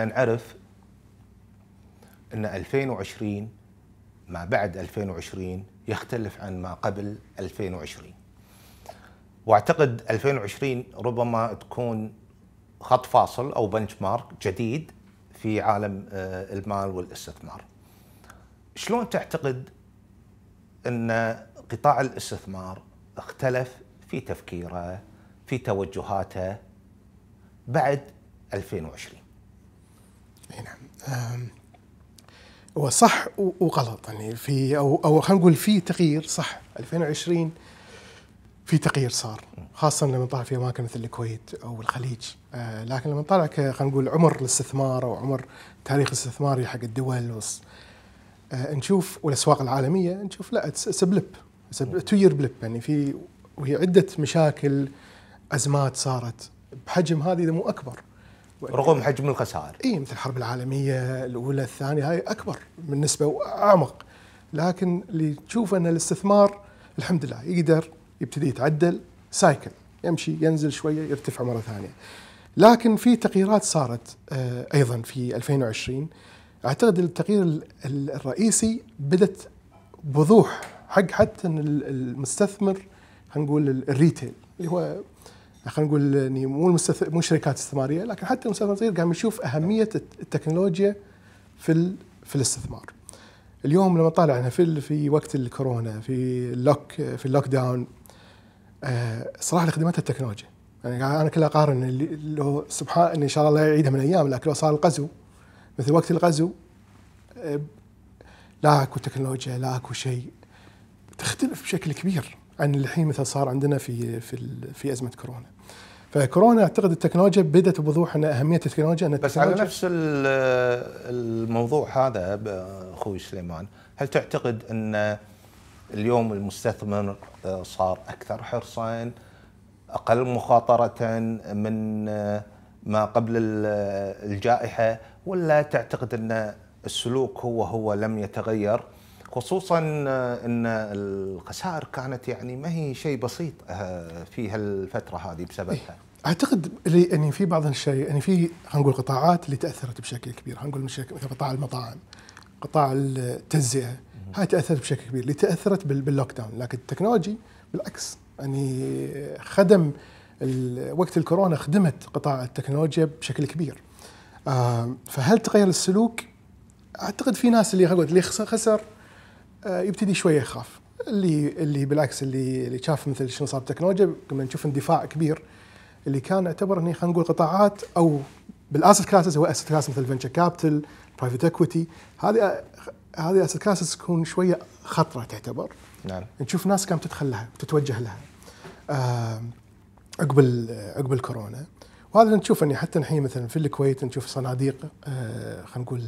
ان نعرف ان 2020 ما بعد 2020 يختلف عن ما قبل 2020 واعتقد 2020 ربما تكون خط فاصل او بنش مارك جديد في عالم آه، المال والاستثمار. شلون تعتقد ان قطاع الاستثمار اختلف في تفكيره، في توجهاته بعد 2020؟ اي نعم هو صح وغلط يعني في او او خلينا نقول في تغيير صح 2020 في تغيير صار خاصة لما نطالع في أماكن مثل الكويت أو الخليج آه لكن لما نطالع خلينا نقول عمر الاستثمار أو عمر تاريخ الاستثماري حق الدول آه نشوف والأسواق العالمية نشوف لا اتس بليب تو يير بليب يعني في وهي عدة مشاكل أزمات صارت بحجم هذه إذا مو أكبر رغم حجم الخسائر اي مثل الحرب العالميه الاولى الثانيه هاي اكبر بالنسبه واعمق لكن اللي تشوفه ان الاستثمار الحمد لله يقدر يبتدي يتعدل سايكل يمشي ينزل شويه يرتفع مره ثانيه لكن في تغييرات صارت آه، ايضا في 2020 اعتقد التغيير الرئيسي بدت بوضوح حق حتى المستثمر خلينا نقول الريتيل اللي هو خلينا نقول يعني مو المستث... مو شركات استثماريه لكن حتى المستثمر الصغير قام يشوف اهميه التكنولوجيا في ال... في الاستثمار. اليوم لما طالع احنا في في وقت الكورونا في اللوك في اللوك داون آه صراحه خدمتها التكنولوجيا يعني انا كلها اقارن لو سبحان ان شاء الله يعيدها من الايام لكن لو صار الغزو مثل وقت الغزو آه لا اكو تكنولوجيا لا اكو شيء تختلف بشكل كبير عن الحين مثل صار عندنا في في في ازمه كورونا. فكورونا اعتقد التكنولوجيا بدات بوضوح ان اهميه التكنولوجيا ان بس على نفس الموضوع هذا اخوي سليمان، هل تعتقد ان اليوم المستثمر آه، صار اكثر حرصا اقل مخاطره من آه، ما قبل الجائحه ولا تعتقد ان السلوك هو هو لم يتغير؟ خصوصا آه، ان الخسائر كانت يعني ما هي شيء بسيط آه، في هالفتره هذه بسببها إيه، اعتقد لي ان في بعض الشيء يعني في هنقول قطاعات اللي تاثرت بشكل كبير هنقول مثل قطاع المطاعم قطاع التجزئه هاي تاثرت بشكل كبير اللي تاثرت باللوك داون لكن التكنولوجي بالعكس يعني خدم وقت الكورونا خدمت قطاع التكنولوجيا بشكل كبير فهل تغير السلوك؟ اعتقد في ناس اللي اللي خسر آه، يبتدي شويه يخاف اللي اللي بالعكس اللي اللي شاف مثل شنو صار بالتكنولوجيا لما نشوف اندفاع كبير اللي كان اعتبر اني خلينا نقول قطاعات او بالاسيت كلاسز هو اسيت كلاس مثل فينشر كابيتال برايفت اكويتي هذه هذه اسيت كلاسز تكون شويه خطره تعتبر نعم نشوف ناس كانت تدخل لها وتتوجه لها آه، عقب عقب الكورونا وهذا اللي نشوف اني حتى الحين مثلا في الكويت نشوف صناديق آه، خلينا نقول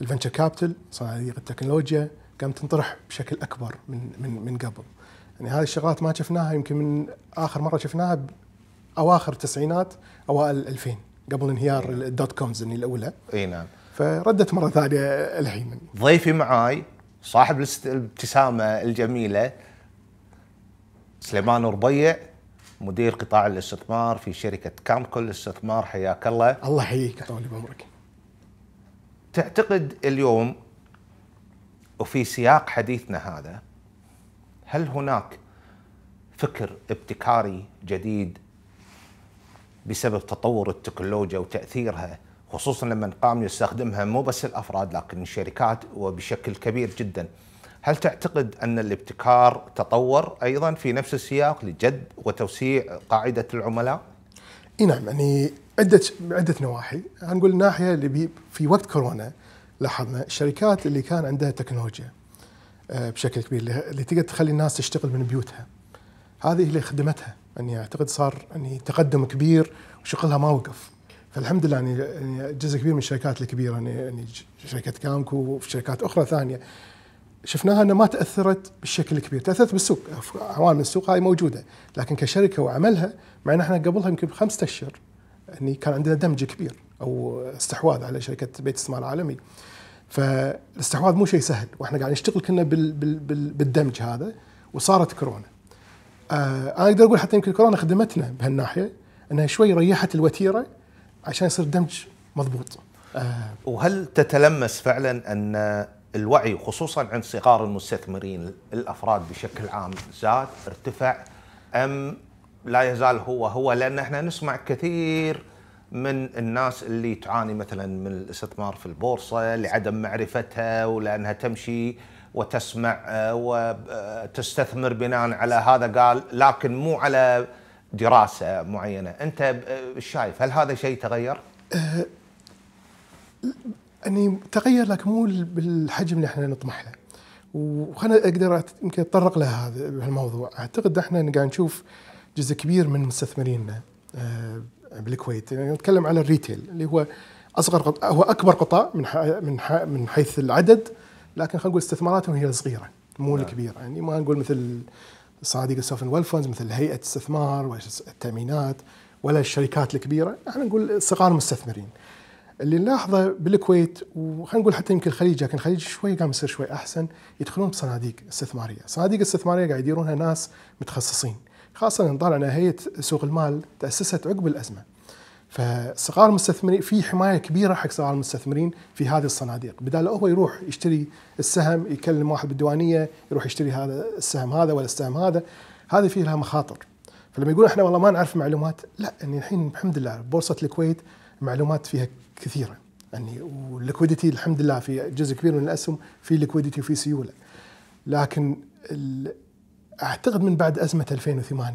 الفنتشر كابيتال صناديق التكنولوجيا قام تنطرح بشكل اكبر من من من قبل يعني هذه الشغلات ما شفناها يمكن من اخر مره شفناها اواخر التسعينات اوائل 2000 قبل انهيار إيه نعم. الدوت كومز اللي الاولى اي نعم فردت مره ثانيه الحين ضيفي معاي صاحب الابتسامه الجميله سليمان ربيع مدير قطاع الاستثمار في شركه كامكو للاستثمار حياك الله الله يحييك طول بعمرك تعتقد اليوم وفي سياق حديثنا هذا هل هناك فكر ابتكاري جديد بسبب تطور التكنولوجيا وتاثيرها خصوصا لما قام يستخدمها مو بس الافراد لكن الشركات وبشكل كبير جدا. هل تعتقد ان الابتكار تطور ايضا في نفس السياق لجد وتوسيع قاعده العملاء؟ اي نعم يعني عده عده نواحي، هنقول الناحيه اللي في وقت كورونا لاحظنا الشركات اللي كان عندها تكنولوجيا آه، بشكل كبير اللي تقدر تخلي الناس تشتغل من بيوتها هذه اللي خدمتها اني يعني اعتقد صار يعني تقدم كبير وشغلها ما وقف فالحمد لله يعني جزء كبير من الشركات الكبيره يعني شركه كامكو وفي شركات اخرى ثانيه شفناها انها ما تاثرت بالشكل الكبير، تاثرت بالسوق عوامل السوق هاي موجوده، لكن كشركه وعملها مع ان احنا قبلها يمكن بخمسة اشهر يعني كان عندنا دمج كبير او استحواذ على شركه بيت استثمار عالمي فالاستحواذ مو شيء سهل واحنا قاعد نشتغل كنا بال بال بالدمج هذا وصارت كورونا آه انا اقدر اقول حتى يمكن كورونا خدمتنا بهالناحيه انها شوي ريحت الوتيره عشان يصير دمج مضبوط آه وهل تتلمس فعلا ان الوعي خصوصا عند صغار المستثمرين الافراد بشكل عام زاد ارتفع ام لا يزال هو هو لان احنا نسمع كثير من الناس اللي تعاني مثلا من الاستثمار في البورصه لعدم معرفتها ولانها تمشي وتسمع آه، وتستثمر بناء على هذا قال لكن مو على دراسه معينه، انت آه، شايف هل هذا شيء تغير؟ أه يعني تغير لكن مو بالحجم اللي احنا نطمح له. وخلنا اقدر يمكن اتطرق لهذا الموضوع، اعتقد احنا قاعد نشوف جزء كبير من مستثمريننا أه بالكويت يعني نتكلم على الريتيل اللي هو اصغر قطاع هو اكبر قطاع من حي من حي من حيث العدد لكن خلينا نقول استثماراتهم هي صغيره مو نعم. الكبيره يعني ما نقول مثل صناديق السوفن ويل مثل هيئه الاستثمار والتامينات ولا الشركات الكبيره احنا نقول صغار مستثمرين اللي نلاحظه بالكويت وخلينا نقول حتى يمكن الخليج لكن الخليج شوي قام يصير شوي احسن يدخلون بصناديق استثماريه، صناديق استثماريه قاعد يديرونها ناس متخصصين خاصة إن طالعنا هيئة سوق المال تأسست عقب الأزمة فصغار المستثمرين في حمايه كبيره حق صغار المستثمرين في هذه الصناديق، بدال هو يروح يشتري السهم يكلم واحد بالديوانيه يروح يشتري هذا السهم هذا ولا السهم هذا، هذه فيه لها مخاطر. فلما يقول احنا والله ما نعرف معلومات، لا يعني الحين الحمد لله بورصه الكويت معلومات فيها كثيره. يعني والليكويديتي الحمد لله في جزء كبير من الاسهم في ليكويديتي وفي سيوله. لكن اعتقد من بعد ازمه 2008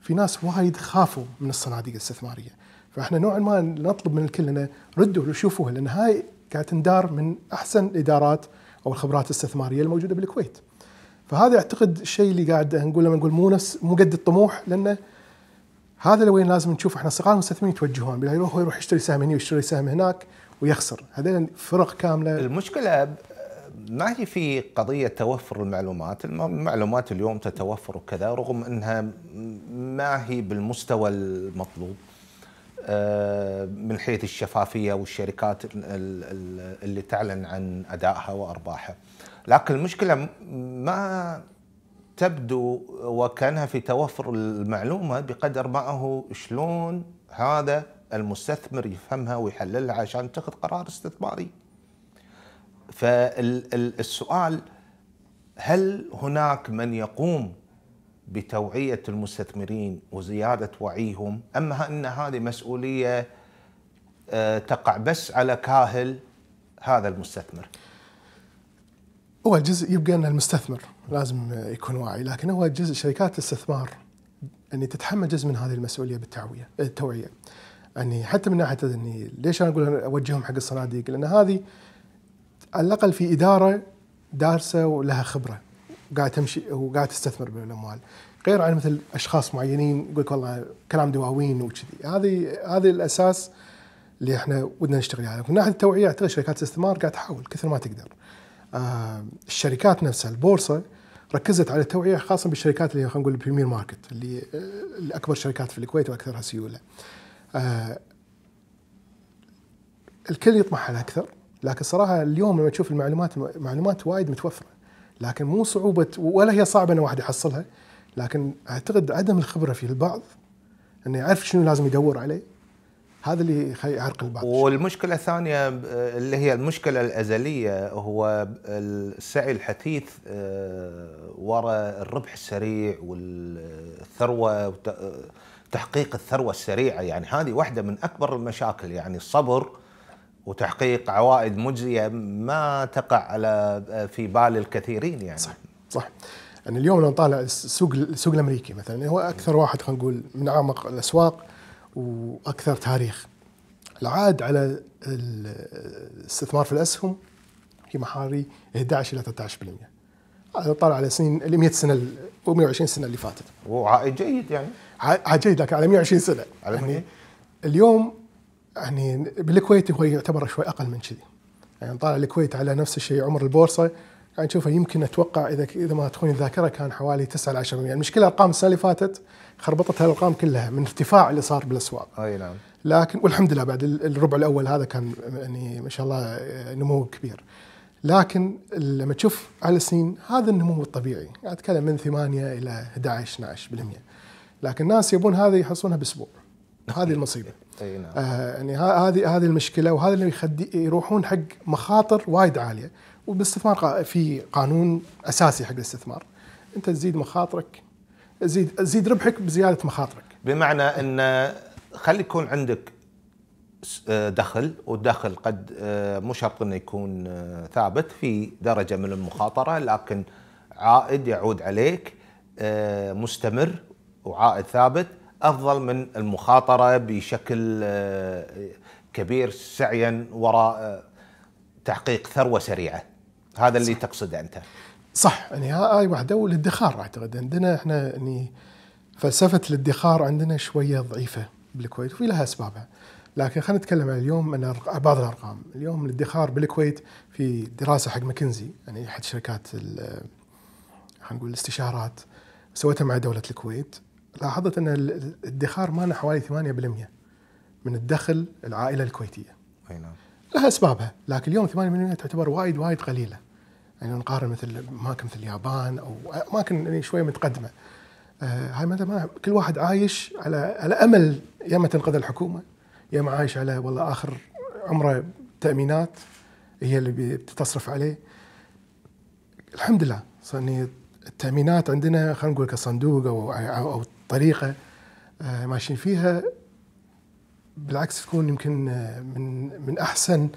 في ناس وايد خافوا من الصناديق الاستثماريه فاحنا نوعا ما نطلب من الكل انه ردوا وشوفوها لان هاي قاعد تندار من احسن الادارات او الخبرات الاستثماريه الموجوده بالكويت. فهذا اعتقد الشيء اللي قاعد نقول لما نقول مو نفس مو قد الطموح لانه هذا وين لازم نشوف احنا صغار المستثمرين يتوجهون هو يروح يشتري سهم هنا ويشتري سهم هناك ويخسر هذين فرق كامله المشكله ما هي في قضية توفر المعلومات المعلومات اليوم تتوفر وكذا رغم أنها ما هي بالمستوى المطلوب آه، من حيث الشفافية والشركات اللي تعلن عن أدائها وأرباحها لكن المشكلة ما تبدو وكانها في توفر المعلومة بقدر ما هو شلون هذا المستثمر يفهمها ويحللها عشان تاخذ قرار استثماري فالسؤال هل هناك من يقوم بتوعية المستثمرين وزيادة وعيهم أم أن هذه مسؤولية آه، تقع بس على كاهل هذا المستثمر هو جزء يبقى أن المستثمر لازم يكون واعي لكن هو جزء شركات الاستثمار أن تتحمل جزء من هذه المسؤولية بالتعوية التوعية يعني حتى من ناحيه اني ليش انا اقول اوجههم حق الصناديق؟ لان هذه على الاقل في اداره دارسه ولها خبره وقاعد تمشي وقاعد تستثمر بالاموال غير عن مثل اشخاص معينين يقول لك والله كلام دواوين وكذي هذه هذا الاساس اللي احنا ودنا نشتغل عليه من ناحيه التوعيه اعتقد شركات الاستثمار قاعد تحاول كثر ما تقدر آه الشركات نفسها البورصه ركزت على التوعيه خاصه بالشركات اللي خلينا نقول البريمير ماركت اللي الاكبر شركات في الكويت واكثرها سيوله آه الكل يطمح على اكثر لكن صراحه اليوم لما تشوف المعلومات معلومات وايد متوفره لكن مو صعوبه ولا هي صعبه ان واحد يحصلها لكن اعتقد عدم الخبره في البعض انه يعرف شنو لازم يدور عليه هذا اللي يعرق البعض والمشكله الثانيه آه، اللي هي المشكله الازليه هو السعي الحثيث آه، وراء الربح السريع والثروه آه، تحقيق الثروه السريعه يعني هذه واحده من اكبر المشاكل يعني الصبر وتحقيق عوائد مجزيه ما تقع على في بال الكثيرين يعني صح صح يعني اليوم لو نطالع السوق السوق الامريكي مثلا هو اكثر واحد خلينا نقول من اعمق الاسواق واكثر تاريخ العائد على الاستثمار في الاسهم في محاري 11 الى 13% هذا طالع على سنين ال 100 سنه ال 120 سنه اللي فاتت وعائد جيد يعني عائد جيد لكن على 120 سنه على يعني اليوم يعني بالكويت هو يعتبر شوي اقل من كذي يعني طالع الكويت على نفس الشيء عمر البورصه يعني تشوفها يمكن اتوقع اذا اذا ما تخوني الذاكره كان حوالي 9 ل 10% المشكله ارقام السنه اللي فاتت خربطت هالارقام كلها من ارتفاع اللي صار بالاسواق. اي نعم. لكن والحمد لله بعد الربع الاول هذا كان يعني ما شاء الله نمو كبير. لكن لما تشوف على السنين هذا النمو الطبيعي، اتكلم من 8 الى 11 12% لكن الناس يبون هذا يحصلونها باسبوع. هذه المصيبه اي نعم آه يعني هذه هذه المشكله وهذا اللي يخدي يروحون حق مخاطر وايد عاليه وبالاستثمار في قانون اساسي حق الاستثمار انت تزيد مخاطرك زيد زيد ربحك بزياده مخاطرك بمعنى ان خلي يكون عندك آه، دخل والدخل قد آه، مو شرط انه يكون آه، ثابت في درجه من المخاطره لكن عائد يعود عليك مستمر وعائد ثابت افضل من المخاطره بشكل آه، كبير سعيا وراء آه، تحقيق ثروه سريعه هذا اللي تقصده انت صح يعني هاي واحده والادخار اعتقد عندنا احنا يعني فلسفه الادخار عندنا شويه ضعيفه بالكويت وفي لها اسبابها لكن خلينا نتكلم عن اليوم عن بعض الارقام اليوم الادخار بالكويت في دراسه حق ماكنزي يعني احد شركات خلينا نقول الاستشارات سويتها مع دوله الكويت لاحظت ان الادخار مالنا حوالي 8% من الدخل العائله الكويتيه. اي نعم. لها اسبابها، لكن اليوم 8% تعتبر وايد وايد قليله. يعني نقارن مثل اماكن مثل اليابان او اماكن يعني شويه متقدمه. آه هاي ما كل واحد عايش على على امل يا اما تنقذ الحكومه يا اما عايش على والله اخر عمره تامينات هي اللي بتصرف عليه. الحمد لله صار يعني التامينات عندنا خلينا نقول كصندوق او او طريقه آه، ماشيين فيها بالعكس تكون يمكن آه، من من احسن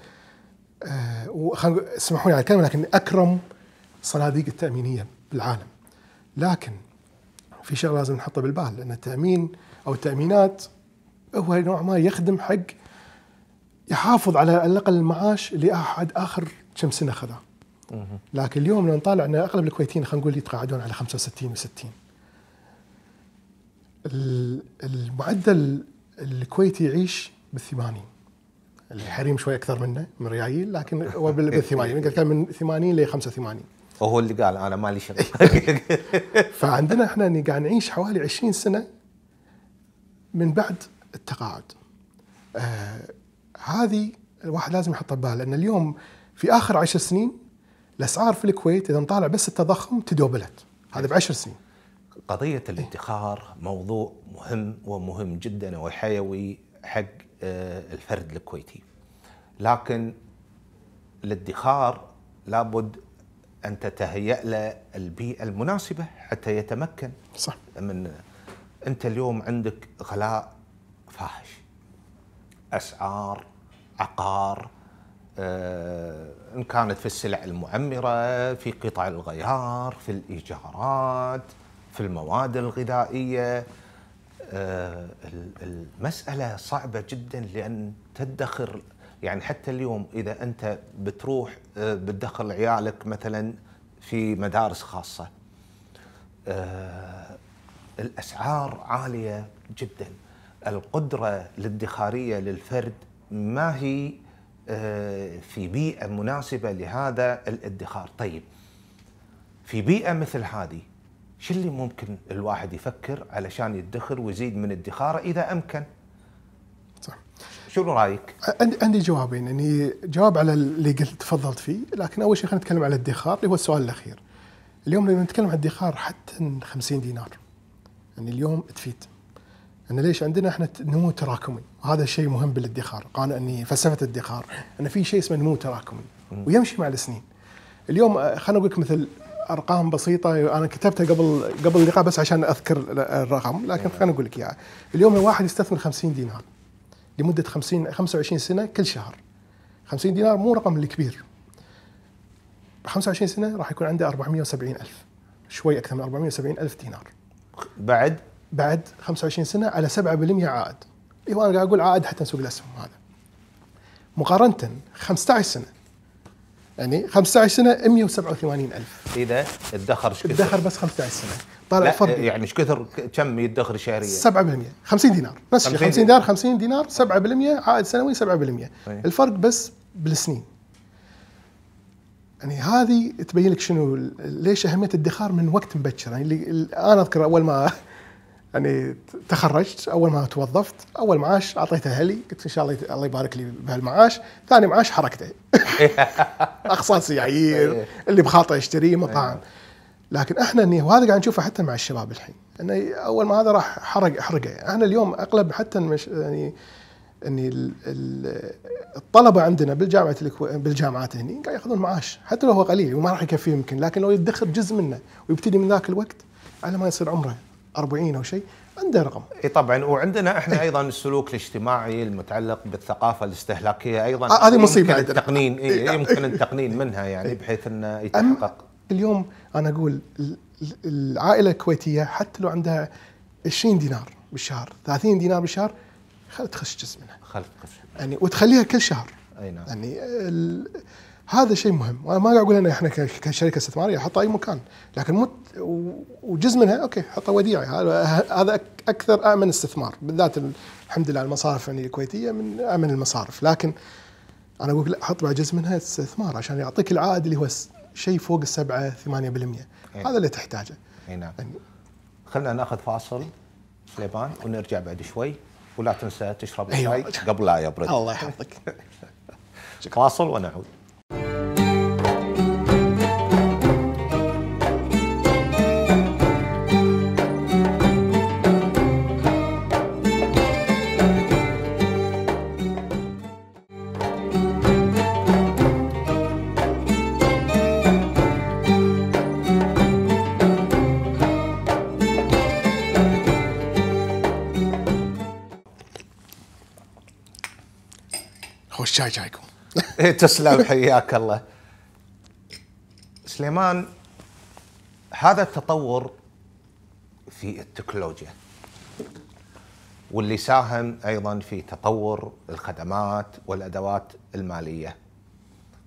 آه، اسمحوا لي على الكلمه لكن اكرم صناديق التامينيه بالعالم لكن في شغله لازم نحطها بالبال ان التامين او التامينات هو نوع ما يخدم حق يحافظ على الاقل المعاش اللي احد اخر كم سنه خذاه. لكن اليوم لو نطالع ان اغلب الكويتيين خلينا نقول يتقاعدون على 65 و60. المعدل الكويتي يعيش بالثمانين الحريم شوي اكثر منه من ريايل لكن هو بالثمانين يمكن كان من 80 ل 85 وهو اللي قال انا مالي شغل فعندنا احنا قاعد نعيش حوالي 20 سنه من بعد التقاعد آه هذه الواحد لازم يحطها بباله لان اليوم في اخر 10 سنين الاسعار في الكويت اذا نطالع بس التضخم تدوبلت هذا ب 10 سنين قضية الادخار موضوع مهم ومهم جدا وحيوي حق آه، الفرد الكويتي لكن الادخار لابد أن تتهيأ له البيئة المناسبة حتى يتمكن صح. من أنت اليوم عندك غلاء فاحش أسعار عقار آه، إن كانت في السلع المعمرة في قطع الغيار في الإيجارات في المواد الغذائيه آه، المساله صعبه جدا لان تدخر يعني حتى اليوم اذا انت بتروح آه، بتدخل عيالك مثلا في مدارس خاصه آه، الاسعار عاليه جدا القدره الادخاريه للفرد ما هي في بيئه مناسبه لهذا الادخار طيب في بيئه مثل هذه شو اللي ممكن الواحد يفكر علشان يدخر ويزيد من ادخاره اذا امكن؟ صح شو رايك؟ عندي جوابين يعني جواب على اللي قلت تفضلت فيه لكن اول شيء خلينا نتكلم على الادخار اللي هو السؤال الاخير. اليوم لما نتكلم عن الادخار حتى 50 دينار يعني اليوم تفيد ان ليش عندنا احنا نمو تراكمي وهذا شيء مهم بالادخار قال اني فلسفه الادخار ان في شيء اسمه نمو تراكمي ويمشي مع السنين اليوم آه، خليني اقول لك مثل ارقام بسيطه انا كتبتها قبل قبل اللقاء بس عشان اذكر الرقم لكن نعم. خليني اقول لك اياها يعني. اليوم الواحد يستثمر 50 دينار لمده 50 25 سنه كل شهر 50 دينار مو رقم الكبير 25 سنه راح يكون عنده 470 الف شوي اكثر من 470 الف دينار بعد بعد 25 سنه على 7% عائد ايوه انا قاعد اقول عائد حتى سوق الاسهم هذا مقارنه 15 سنه يعني 15 سنه 187 الف اذا ادخر ايش ادخر بس 15 سنه طالع فرق يعني ايش كثر كم يدخر شهريا؟ 7% 50 دينار بس 50 دينار 50 دينار 7% عائد سنوي 7% طيب. الفرق بس بالسنين يعني هذه تبين لك شنو ليش اهميه الادخار من وقت مبكر يعني اللي انا اذكر اول ما يعني تخرجت اول ما توظفت اول معاش اعطيته اهلي قلت ان شاء الله الله يبارك لي بهالمعاش ثاني معاش حركته اقساط يعير إيه. اللي بخاطره يشتريه إيه. مطاعم لكن احنا اني وهذا قاعد نشوفه حتى مع الشباب الحين انه اول ما هذا راح حرق حرقه احنا اليوم اغلب حتى مش يعني اني الطلبه عندنا بالجامعه بالجامعات هني قاعد ياخذون معاش حتى لو هو قليل وما راح يكفيه يمكن لكن لو يدخر جزء منه ويبتدي من ذاك الوقت على ما يصير عمره 40 او شيء عنده رقم اي طبعا وعندنا احنا إيه. ايضا السلوك الاجتماعي المتعلق بالثقافه الاستهلاكيه ايضا آه، هذه مصيبه يمكن التقنين إيه يمكن التقنين منها يعني إيه. بحيث انه يتحقق اليوم انا اقول العائله الكويتيه حتى لو عندها 20 دينار بالشهر 30 دينار بالشهر خلت تخش جزء منها خلت تخش يعني وتخليها كل شهر اي نعم يعني هذا شيء مهم وانا ما قاعد اقول ان احنا كشركه استثماريه حطها اي مكان لكن مت وجزء منها اوكي حطها وديعه هذا اكثر امن استثمار بالذات الحمد لله المصارف يعني الكويتيه من امن المصارف لكن انا اقول لا حط بعد جزء منها استثمار عشان يعطيك العائد اللي هو شيء فوق السبعة 8% إيه. هذا اللي تحتاجه اي نعم يعني خلينا ناخذ فاصل سليمان ونرجع بعد شوي ولا تنسى تشرب أيوة. الشاي قبل لا يبرد الله يحفظك فاصل ونعود خوش شاي جايكم إيه، تسلم حياك الله سليمان هذا التطور في التكنولوجيا واللي ساهم ايضا في تطور الخدمات والادوات الماليه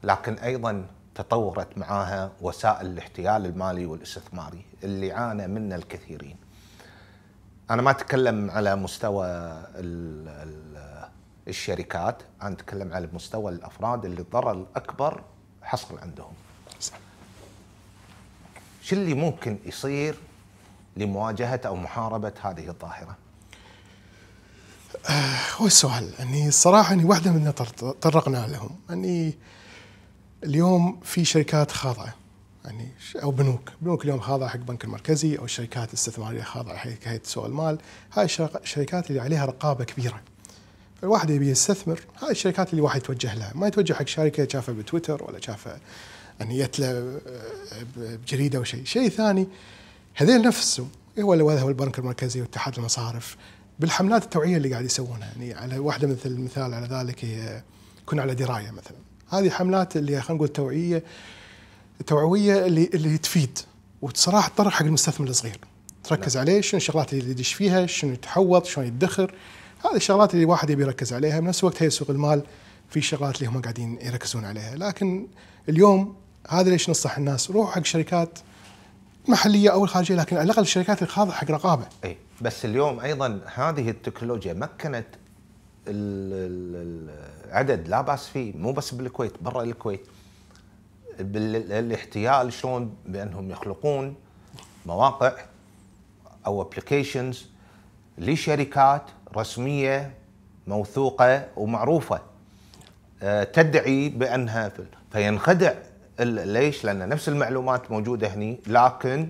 لكن ايضا تطورت معاها وسائل الاحتيال المالي والاستثماري اللي عانى منه الكثيرين انا ما اتكلم على مستوى ال ال الشركات انا اتكلم على مستوى الافراد اللي الضرر الاكبر حصل عندهم شو اللي ممكن يصير لمواجهه او محاربه هذه الظاهره آه، هو السؤال اني يعني الصراحه اني واحده من تطرقنا لهم اني يعني اليوم في شركات خاضعه يعني او بنوك، بنوك اليوم خاضعه حق البنك المركزي او الشركات الاستثماريه خاضعه حق هيئه سوق المال، هاي الشركات اللي عليها رقابه كبيره. الواحد يبي يستثمر هاي الشركات اللي الواحد يتوجه لها ما يتوجه حق شركه شافها بتويتر ولا شافها ان يتلى له آه، بجريده او شيء، شيء ثاني هذين نفسهم إيه هو هو البنك المركزي واتحاد المصارف بالحملات التوعيه اللي قاعد يسوونها يعني على واحده مثل مثال على ذلك هي كن على درايه مثلا هذه حملات اللي خلينا نقول توعيه توعويه اللي اللي تفيد وصراحه تطرح حق المستثمر الصغير تركز نعم. عليه شنو الشغلات اللي يدش فيها شنو يتحوط شلون يدخر هذه الشغلات اللي الواحد يبي يركز عليها بنفس الوقت هي سوق المال في شغلات اللي هم قاعدين يركزون عليها لكن اليوم هذا ليش ننصح الناس روح حق شركات محليه او خارجيه لكن على الاقل الشركات الخاضعه حق رقابه. اي بس اليوم ايضا هذه التكنولوجيا مكنت العدد لا باس فيه مو بس بالكويت برا الكويت بالاحتيال شلون بانهم يخلقون مواقع او ابلكيشنز لشركات رسميه موثوقه ومعروفه آه، تدعي بانها فينخدع ليش؟ لان نفس المعلومات موجوده هني لكن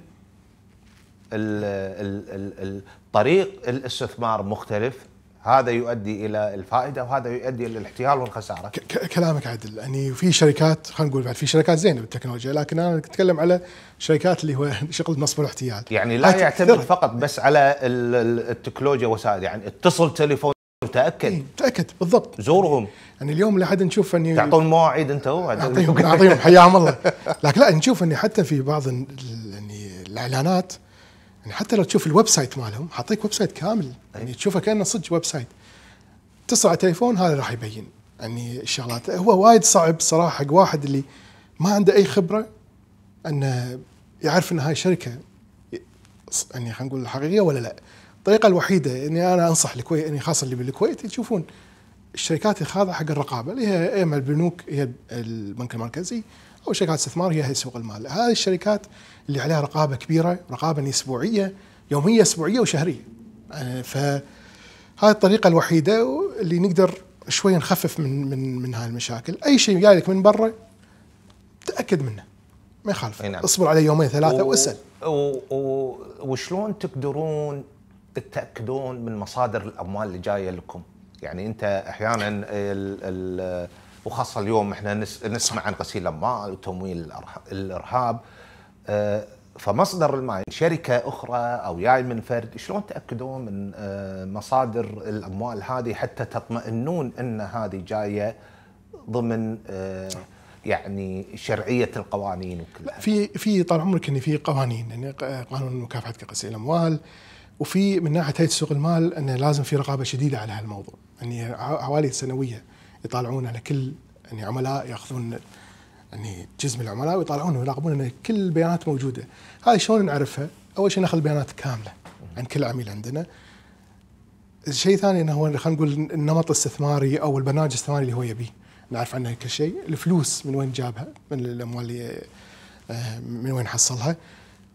الطريق الاستثمار مختلف هذا يؤدي الى الفائده وهذا يؤدي الى الاحتيال والخساره. كلامك عدل يعني في شركات خلينا نقول بعد في شركات زينه بالتكنولوجيا لكن انا اتكلم على شركات اللي هو شغل نصب والاحتيال. يعني لا يعتمد فقط بس على التكنولوجيا وسائل يعني اتصل تليفون تاكد إيه تاكد بالضبط زورهم يعني اليوم لحد نشوف اني تعطون مواعيد انت اعطيهم اعطيهم حياهم الله لكن لا نشوف اني حتى في بعض يعني الاعلانات يعني حتى لو تشوف الويب سايت مالهم حاطيك ويب سايت كامل يعني أيوه. تشوفه كانه صدق ويب سايت اتصل على تليفون هذا راح يبين يعني الشغلات هو وايد صعب صراحه حق واحد اللي ما عنده اي خبره انه يعرف ان هاي شركه يعني خلينا نقول حقيقيه ولا لا الطريقه الوحيده اني انا انصح الكويت اني يعني خاصه اللي بالكويت يشوفون الشركات الخاضعه حق الرقابه اللي هي اما البنوك هي البنك المركزي او شركات استثمار هي سوق المال هذه الشركات اللي عليها رقابه كبيره رقابه اسبوعيه يوميه اسبوعيه وشهريه يعني فهذه الطريقه الوحيده اللي نقدر شوي نخفف من من من هاي المشاكل اي شيء جايلك من برا تاكد منه ما يخالف نعم. اصبر عليه يومين ثلاثه واسال و... و... وشلون تقدرون تتاكدون من مصادر الاموال اللي جايه لكم يعني انت احيانا ال... ال... وخاصه اليوم احنا نسمع عن غسيل الاموال وتمويل الارهاب آه، فمصدر المال شركه اخرى او جاي من فرد شلون تاكدون من آه، مصادر الاموال هذه حتى تطمئنون ان هذه جايه ضمن آه، يعني شرعيه القوانين وكلها في في طال عمرك ان في قوانين يعني قانون مكافحه غسيل الاموال وفي من ناحيه هيئه سوق المال انه لازم في رقابه شديده على هالموضوع يعني عوالي سنويه يطالعون على كل يعني عملاء ياخذون يعني جزء من العملاء ويطالعون ويراقبون ان كل البيانات موجوده هاي شلون نعرفها اول شيء ناخذ البيانات كامله عن كل عميل عندنا الشيء الثاني انه هو خلينا نقول النمط الاستثماري او البرنامج الاستثماري اللي هو يبيه نعرف عنه كل شيء الفلوس من وين جابها من الاموال اللي آه، من وين حصلها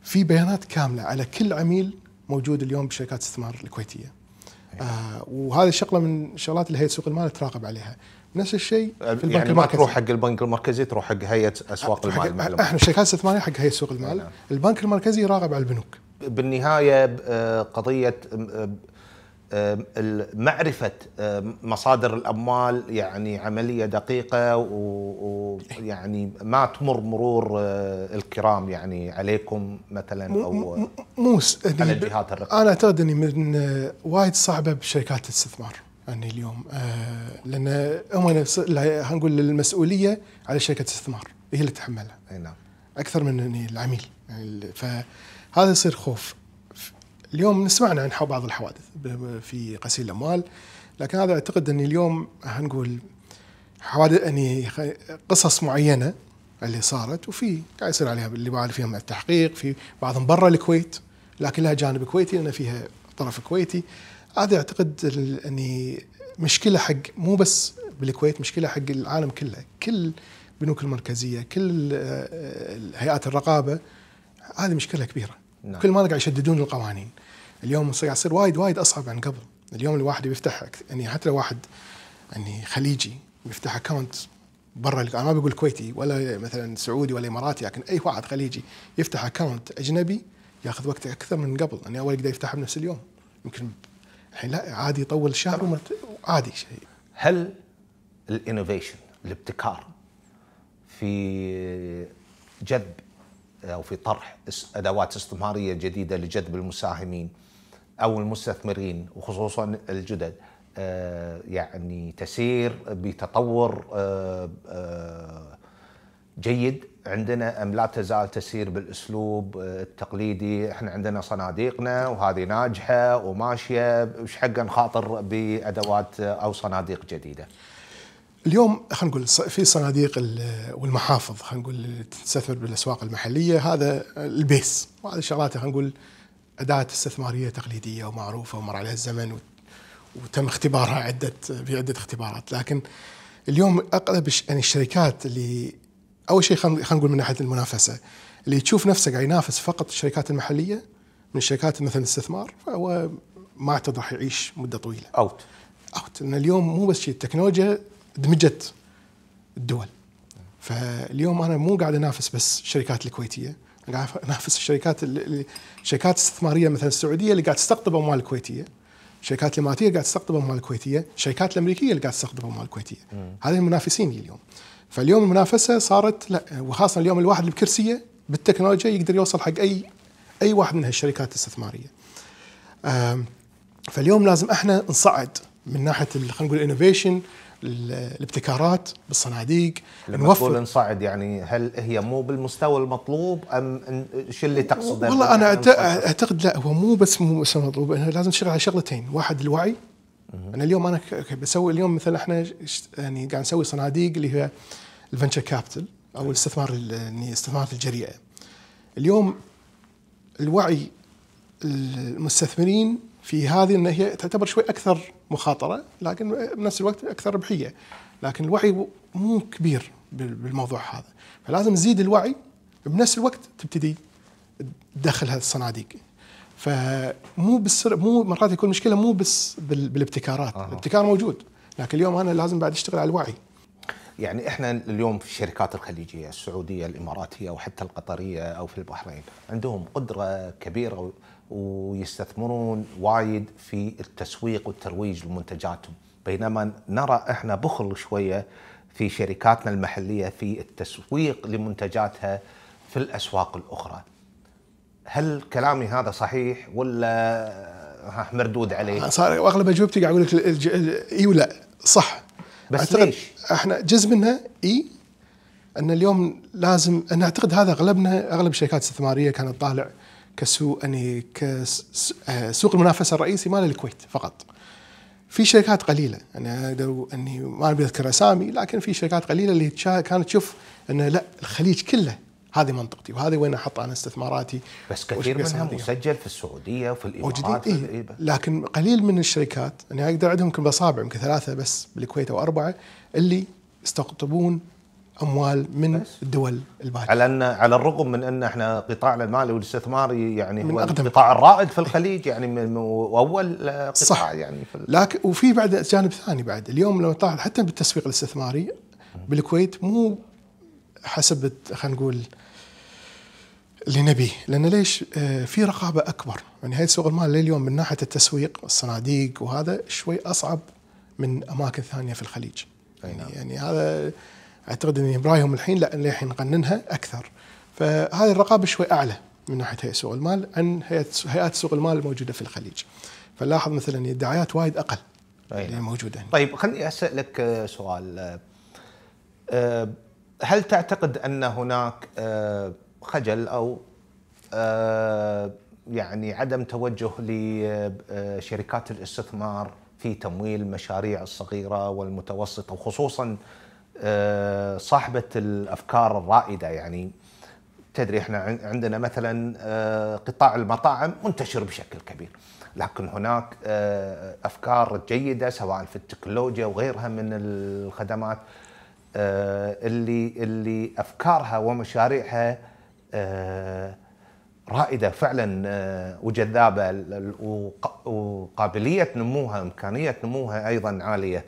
في بيانات كامله على كل عميل موجود اليوم بشركات الاستثمار الكويتيه أيوة. آه وهذه الشغله من الشغلات اللي هيئه سوق المال تراقب عليها نفس الشيء في يعني البنك يعني المركزي. ما تروح حق البنك المركزي تروح حق هيئه اسواق حق المال المعلومات احنا شركات استثماريه حق هيئه سوق المال يعني البنك المركزي يراقب على البنوك بالنهايه آه، قضيه معرفة مصادر الأموال يعني عملية دقيقة ويعني ما تمر مرور آه، الكرام يعني عليكم مثلا أو موس على يعني الجهات الرقمية أنا أعتقد أني من آه، وايد صعبة بشركات الاستثمار يعني اليوم آه لان هم نقول هنقول المسؤوليه على شركه الاستثمار هي اللي تتحملها اي نعم اكثر من العميل يعني فهذا يصير خوف اليوم نسمعنا عن بعض الحوادث في غسيل الاموال لكن هذا اعتقد ان اليوم هنقول حوادث يعني قصص معينه اللي صارت وفي قاعد يصير عليها اللي بعد فيها التحقيق في بعضهم برا الكويت لكن لها جانب كويتي لان فيها طرف كويتي هذا اعتقد يعني مشكله حق مو بس بالكويت مشكله حق العالم كله كل البنوك المركزيه كل آه، آه، هيئات الرقابه هذه مشكله كبيره نعم. كل ما قاعد يشددون القوانين اليوم قاعد يصير وايد وايد اصعب عن قبل اليوم الواحد بيفتح يعني حتى لو واحد يعني خليجي بيفتح اكونت برا انا ما بقول كويتي ولا مثلا سعودي ولا اماراتي لكن اي واحد خليجي يفتح اكونت اجنبي ياخذ وقت اكثر من قبل يعني اول يقدر يفتحه بنفس اليوم يمكن الحين لا عادي يطول شهر ومت... عادي شيء هل الانوفيشن الابتكار في جذب او في طرح ادوات استثماريه جديده لجذب المساهمين او المستثمرين وخصوصا الجدد آه، يعني تسير بتطور آه، آه، جيد عندنا ام لا تزال تسير بالاسلوب آه، التقليدي احنا عندنا صناديقنا وهذه ناجحه وماشيه وش حق نخاطر بادوات آه، او صناديق جديده اليوم خلينا نقول في صناديق والمحافظ خلينا نقول تستثمر بالاسواق المحليه هذا البيس وهذه الشغلات خلينا نقول اداه استثماريه تقليديه ومعروفه ومر عليها الزمن وتم اختبارها عده في عده اختبارات لكن اليوم اغلب يعني الشركات اللي اول شيء خلينا نقول من ناحيه المنافسه اللي تشوف نفسه قاعد ينافس فقط الشركات المحليه من شركات مثل الاستثمار فهو ما اعتقد راح يعيش مده طويله. اوت. اوت لان اليوم مو بس شيء التكنولوجيا دمجت الدول. فاليوم انا مو قاعد انافس بس الشركات الكويتيه، قاعد انافس الشركات الشركات الاستثماريه مثلا السعوديه اللي قاعد تستقطب اموال الكويتيه. الشركات الاماراتيه اللي قاعد تستقطب اموال الكويتيه، الشركات الامريكيه اللي قاعد تستقطب اموال الكويتيه. هذه المنافسين اليوم. فاليوم المنافسه صارت لا وخاصه اليوم الواحد اللي بكرسيه بالتكنولوجيا يقدر يوصل حق اي اي واحد من هالشركات الاستثماريه. فاليوم لازم احنا نصعد من ناحيه خلينا نقول الانوفيشن الابتكارات بالصناديق نوفر نصعد يعني هل هي مو بالمستوى المطلوب ام شو اللي تقصده؟ والله انا يعني اعتقد لا هو مو بس مو بس المطلوب لازم نشتغل على شغلتين، واحد الوعي انا اليوم انا بسوي اليوم مثلا احنا يعني قاعد نسوي صناديق اللي هي الفنشر كابيتال او نعم. الاستثمار الاستثمارات يعني الجريئه. اليوم الوعي المستثمرين في هذه ان هي تعتبر شوي اكثر مخاطره لكن بنفس الوقت اكثر ربحيه، لكن الوعي مو كبير بالموضوع هذا، فلازم تزيد الوعي بنفس الوقت تبتدي تدخل هذه الصناديق. فمو بالسر مو مرات يكون مشكله مو بس بالابتكارات آه. الابتكار موجود لكن اليوم انا لازم بعد اشتغل على الوعي يعني احنا اليوم في الشركات الخليجيه السعوديه الاماراتيه او حتى القطريه او في البحرين عندهم قدره كبيره ويستثمرون وايد في التسويق والترويج لمنتجاتهم بينما نرى احنا بخل شويه في شركاتنا المحليه في التسويق لمنتجاتها في الاسواق الاخرى هل كلامي هذا صحيح ولا مردود عليه؟ صار اغلب اجوبتي قاعد اقول لك اي ولا صح بس أعتقد ليش؟ احنا جزء منها اي ان اليوم لازم انا اعتقد هذا اغلبنا اغلب الشركات الاستثماريه كانت طالع كسوق يعني كسوق آه، المنافسه الرئيسي مال الكويت فقط. في شركات قليله انا اني ما ابي اذكر اسامي لكن في شركات قليله اللي كانت تشوف انه لا الخليج كله هذه منطقتي وهذه وين احط انا استثماراتي بس كثير منها مسجل في السعوديه وفي الامارات وجديد إيه؟ لكن قليل من الشركات يعني اقدر عندهم يمكن بصابع يمكن ثلاثه بس بالكويت او اربعه اللي يستقطبون اموال من بس. الدول الباقيه على ان على الرغم من ان احنا قطاعنا المالي والاستثماري يعني من هو أقدم. القطاع الرائد في الخليج يعني من اول قطاع صح. يعني في لكن وفي بعد جانب ثاني بعد اليوم لو تلاحظ حتى بالتسويق الاستثماري بالكويت مو حسب خلينا نقول لنبيه لان ليش آه، في رقابه اكبر يعني هاي سوق المال لليوم من ناحيه التسويق الصناديق وهذا شوي اصعب من اماكن ثانيه في الخليج يعني, نعم. يعني هذا اعتقد ان برايهم الحين لا الحين نقننها اكثر فهذه الرقابه شوي اعلى من ناحيه هيئه سوق المال عن هيئات سوق المال الموجوده في الخليج فلاحظ مثلا الدعايات وايد اقل اللي نعم. موجوده هنا. طيب خليني اسالك آه، سؤال آه، هل تعتقد ان هناك خجل او آه، يعني عدم توجه لشركات آه، الاستثمار في تمويل المشاريع الصغيره والمتوسطه وخصوصا آه، صاحبه الافكار الرائده يعني تدري احنا عندنا مثلا قطاع المطاعم منتشر بشكل كبير لكن هناك افكار جيده سواء في التكنولوجيا وغيرها من الخدمات اللي اللي افكارها ومشاريعها آه، رائده فعلا آه، وجذابه وقابليه نموها امكانيه نموها ايضا عاليه.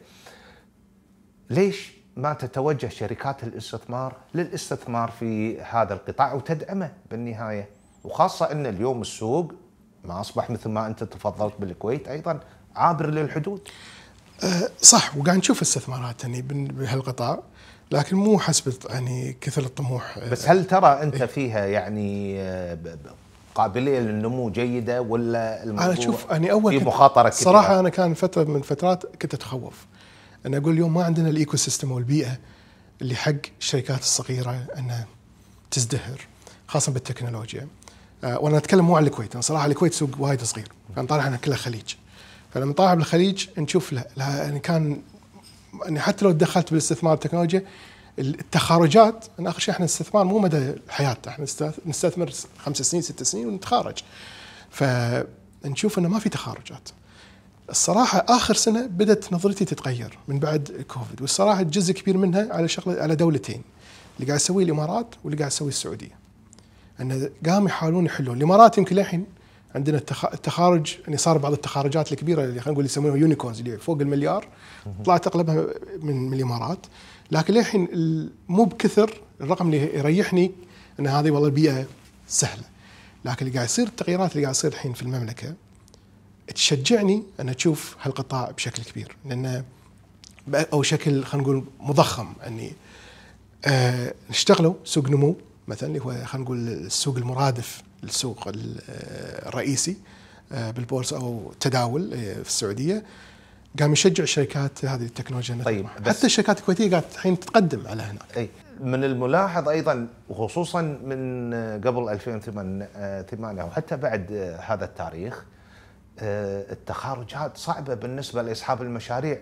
ليش ما تتوجه شركات الاستثمار للاستثمار في هذا القطاع وتدعمه بالنهايه وخاصه ان اليوم السوق ما اصبح مثل ما انت تفضلت بالكويت ايضا عابر للحدود. آه، صح وقاعد نشوف استثمارات يعني بهالقطاع لكن مو حسب يعني كثر الطموح بس هل ترى انت إيه؟ فيها يعني آه، قابليه للنمو جيده ولا الموضوع انا شوف اني اول في مخاطره كثيره صراحه انا كان فتره من فترات كنت اتخوف انا اقول اليوم ما عندنا الايكو سيستم والبيئه اللي حق الشركات الصغيره انها تزدهر خاصه بالتكنولوجيا أه وانا اتكلم مو عن الكويت انا صراحه الكويت سوق وايد صغير فنطالع احنا كلها خليج فلما نطالع بالخليج نشوف لا, لا يعني كان يعني حتى لو دخلت بالاستثمار التكنولوجيا التخارجات انا اخر شيء احنا الاستثمار مو مدى الحياه احنا نستثمر خمس سنين ست سنين ونتخارج فنشوف انه ما في تخارجات الصراحة آخر سنة بدأت نظرتي تتغير من بعد كوفيد والصراحة جزء كبير منها على شغلة على دولتين اللي قاعد يسويه الإمارات واللي قاعد يسويه السعودية أنه قاموا يحاولون يحلون الإمارات يمكن للحين عندنا التخارج يعني صار بعض التخارجات الكبيره اللي خلينا نقول يسمونها يونيكورنز اللي فوق المليار طلعت اغلبها من, من الامارات لكن للحين مو بكثر الرقم اللي يريحني ان هذه والله البيئه سهله لكن اللي قاعد يصير التغييرات اللي قاعد تصير الحين في المملكه تشجعني ان اشوف هالقطاع بشكل كبير لانه او شكل خلينا نقول مضخم اني يعني، آه نشتغلوا سوق نمو مثلا اللي هو خلينا نقول السوق المرادف السوق آه، الرئيسي آه، بالبورصه او تداول آه، في السعوديه قام يشجع الشركات هذه التكنولوجيا طيب حتى الشركات الكويتيه قاعده الحين تقدم على هناك اي من الملاحظ ايضا وخصوصا من قبل 2008 او حتى بعد هذا التاريخ التخارجات صعبه بالنسبه لاصحاب المشاريع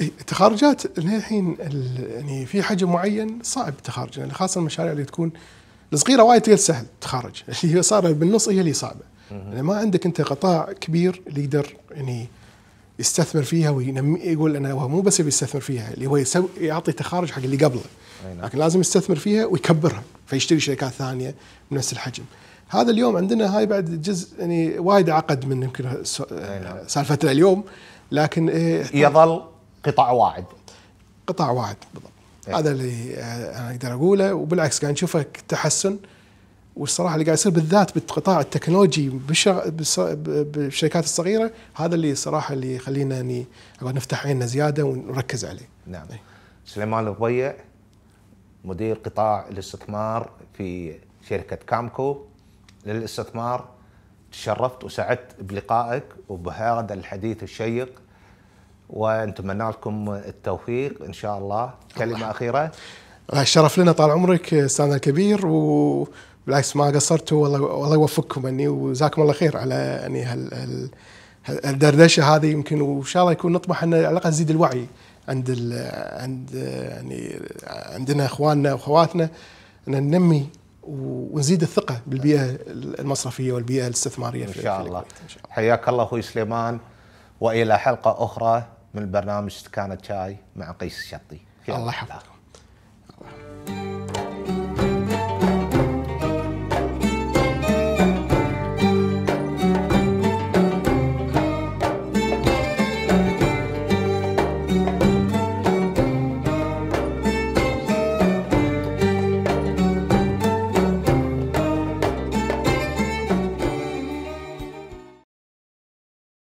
التخارجات الحين يعني في حجم معين صعب تخارجنا يعني خاصه المشاريع اللي تكون الصغيره وايد سهل تخرج اللي هي صار بالنص هي اللي صعبه يعني ما عندك انت قطاع كبير اللي يقدر يعني يستثمر فيها وينمي يقول انا هو مو بس يبي يستثمر فيها اللي هو يسوي يعطي تخارج حق اللي قبله نعم. لكن لازم يستثمر فيها ويكبرها فيشتري شركات ثانيه بنفس الحجم هذا اليوم عندنا هاي بعد جزء يعني وايد اعقد من يمكن نعم. سالفتنا اليوم لكن إيه يظل قطاع واعد قطاع واعد بالضبط إيه. هذا اللي آه، انا اقدر اقوله وبالعكس قاعد نشوفه تحسن والصراحه اللي قاعد يصير بالذات بالقطاع التكنولوجي بالشركات الصغيره هذا اللي صراحه اللي يخلينا يعني نفتح عيننا زياده ونركز عليه. نعم. إيه. سليمان الربيع مدير قطاع الاستثمار في شركه كامكو للاستثمار تشرفت وسعدت بلقائك وبهذا الحديث الشيق ونتمنى لكم التوفيق ان شاء الله كلمه الله. اخيره الشرف لنا طال عمرك استاذنا الكبير وبالعكس ما قصرتوا والله والله يوفقكم اني وجزاكم الله خير على اني هال, هال الدردشه هذه يمكن وان شاء الله يكون نطمح ان على الاقل نزيد الوعي عند ال عند يعني عندنا اخواننا واخواتنا ان ننمي ونزيد الثقه بالبيئه المصرفيه والبيئه الاستثماريه ان شاء الله حياك الله اخوي سليمان والى حلقه اخرى من برنامج كانت شاي مع قيس الشطي الله يحفظك